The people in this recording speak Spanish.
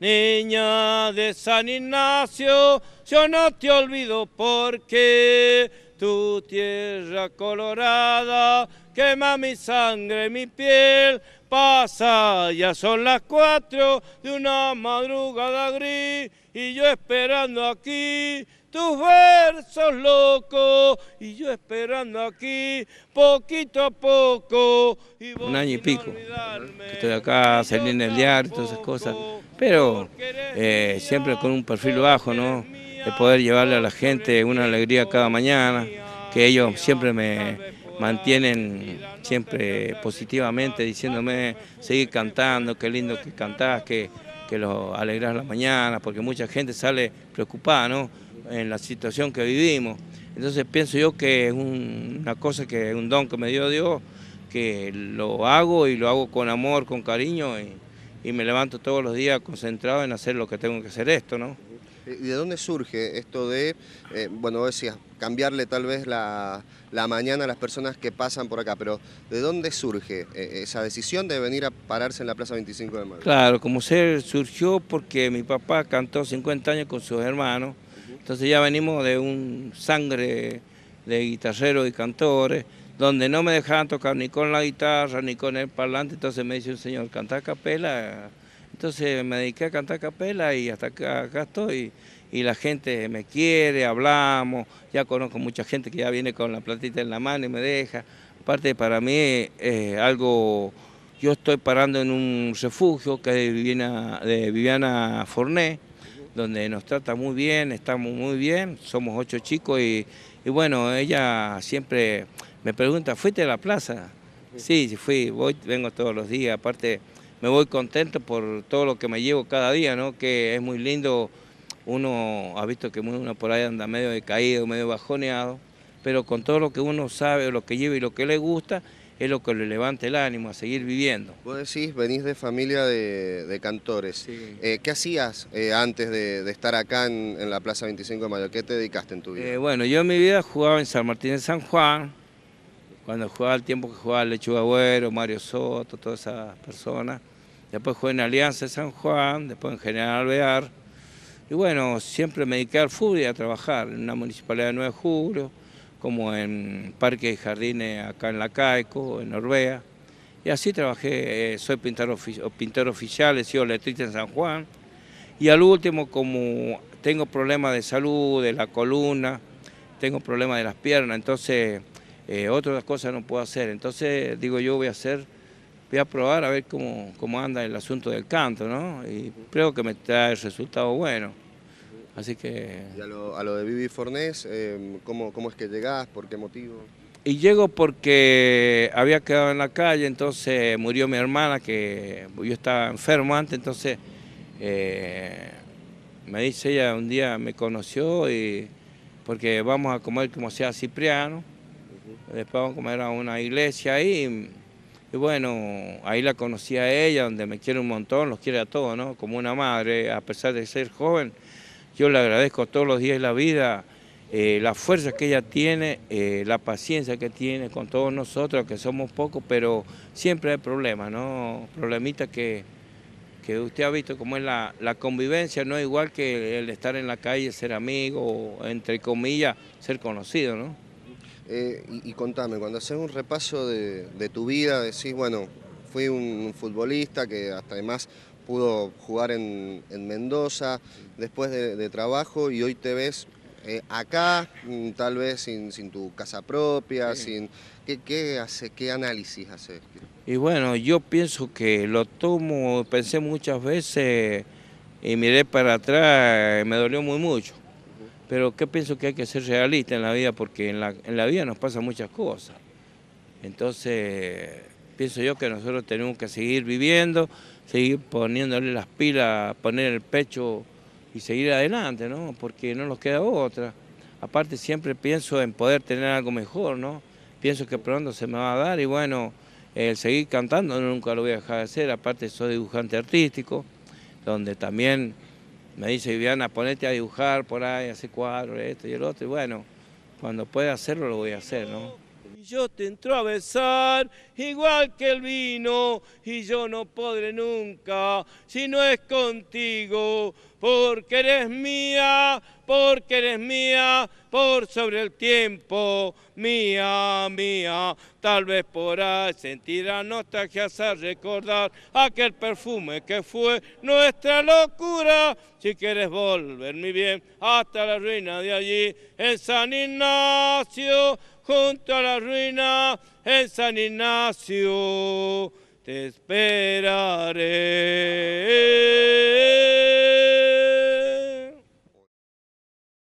Niña de San Ignacio, yo no te olvido porque tu tierra colorada quema mi sangre, mi piel. Pasa, ya son las cuatro de una madrugada gris y yo esperando aquí tus versos locos y yo esperando aquí poquito a poco. Un año y pico que estoy acá, saliendo el diario, y todas esas cosas, pero eh, siempre con un perfil bajo, ¿no? De poder llevarle a la gente una alegría cada mañana, que ellos siempre me mantienen siempre positivamente diciéndome seguir cantando, qué lindo que cantás, que, que los alegrás la mañana, porque mucha gente sale preocupada, ¿no? en la situación que vivimos. Entonces pienso yo que es una cosa que es un don que me dio Dios, que lo hago y lo hago con amor, con cariño y, y me levanto todos los días concentrado en hacer lo que tengo que hacer esto, ¿no? ¿Y de dónde surge esto de, eh, bueno, decías, cambiarle tal vez la, la, mañana a las personas que pasan por acá, pero ¿de dónde surge eh, eh, esa decisión de venir a pararse en la Plaza 25 de Mayo? Claro, como ser surgió porque mi papá cantó 50 años con sus hermanos entonces ya venimos de un sangre de guitarreros y cantores, donde no me dejaban tocar ni con la guitarra ni con el parlante, entonces me dice un señor, canta capela. Entonces me dediqué a cantar capela y hasta acá, acá estoy. Y la gente me quiere, hablamos, ya conozco mucha gente que ya viene con la platita en la mano y me deja. Aparte para mí es eh, algo, yo estoy parando en un refugio que es de Viviana, de Viviana Forné, donde nos trata muy bien, estamos muy bien, somos ocho chicos y, bueno, ella siempre me pregunta, ¿fuiste a la plaza? Sí, sí fui, voy, vengo todos los días, aparte me voy contento por todo lo que me llevo cada día, ¿no? Que es muy lindo, uno ha visto que uno por ahí anda medio decaído, medio bajoneado, pero con todo lo que uno sabe, lo que lleva y lo que le gusta, es lo que le levanta el ánimo a seguir viviendo. Vos decís, venís de familia de, cantores. Eh, ¿Qué hacías eh, antes de, estar acá en, la Plaza 25 de Mayo? ¿Qué te dedicaste en tu vida? Eh, bueno, yo en mi vida jugaba en San Martín de San Juan, cuando jugaba el tiempo que jugaba Lechuga Agüero, Mario Soto, todas esas personas. Después jugué en Alianza de San Juan, después en General Alvear. Y bueno, siempre me dediqué al fútbol y a trabajar en una municipalidad de 9 de julio como en parques y jardines acá en La Caico, en Norbea. Y así trabajé, eh, soy pintor, oficial, he sido letrista en San Juan. Y al último, como tengo problemas de salud, de la columna, tengo problemas de las piernas, entonces eh, otras cosas no puedo hacer. Entonces digo yo voy a hacer, voy a probar a ver cómo, anda el asunto del canto, ¿no? Y creo que me trae resultado bueno. Así que... ¿Y a lo, de Vivi Fornés, eh, ¿cómo, es que llegás? ¿Por qué motivo? Y llego porque había quedado en la calle, entonces murió mi hermana, que yo estaba enfermo antes, entonces eh, me dice ella, un día me conoció y porque vamos a comer como sea Cipriano, después vamos a comer a una iglesia ahí. Y bueno, ahí la conocí a ella, donde me quiere un montón, los quiere a todos, ¿no? Como una madre, a pesar de ser joven, yo le agradezco todos los días de la vida eh, la fuerza que ella tiene, eh, la paciencia que tiene con todos nosotros, que somos pocos, pero siempre hay problemas, ¿no? Problemitas que, que usted ha visto como es la, la, convivencia, no es igual que el estar en la calle, ser amigo, entre comillas, ser conocido, ¿no? Eh, y, contame, cuando haces un repaso de, de tu vida, decís, bueno, fui un futbolista que hasta además pudo jugar en, en Mendoza después de, trabajo y hoy te ves eh, acá, mm, tal vez sin, sin tu casa propia, sin ¿qué, ¿qué, hace, qué análisis hace? Y bueno, yo pienso que lo tomo, pensé muchas veces y miré para atrás, me dolió muy mucho. Pero qué pienso que hay que ser realista en la vida, porque en la, en la vida nos pasan muchas cosas. Entonces, pienso yo que nosotros tenemos que seguir viviendo, seguir poniéndole las pilas, poner el pecho y seguir adelante, ¿no? Porque no nos queda otra. Aparte siempre pienso en poder tener algo mejor, ¿no? Pienso que pronto se me va a dar y bueno, el seguir cantando nunca lo voy a dejar de hacer, aparte soy dibujante artístico, donde también me dice Viviana, ponete a dibujar por ahí, hacer cuadros, esto y el otro, y bueno, cuando pueda hacerlo lo voy a hacer, ¿no? yo te entro a besar, igual que el vino, y yo no podré nunca, si no es contigo, porque eres mía, porque eres mía, por sobre el tiempo, mía, mía. Tal vez por ahí sentir la nostalgia al recordar aquel perfume que fue nuestra locura. Si quieres volver, mi bien, hasta la ruina de allí, en San Ignacio, junto a la ruina en San Ignacio te esperaré.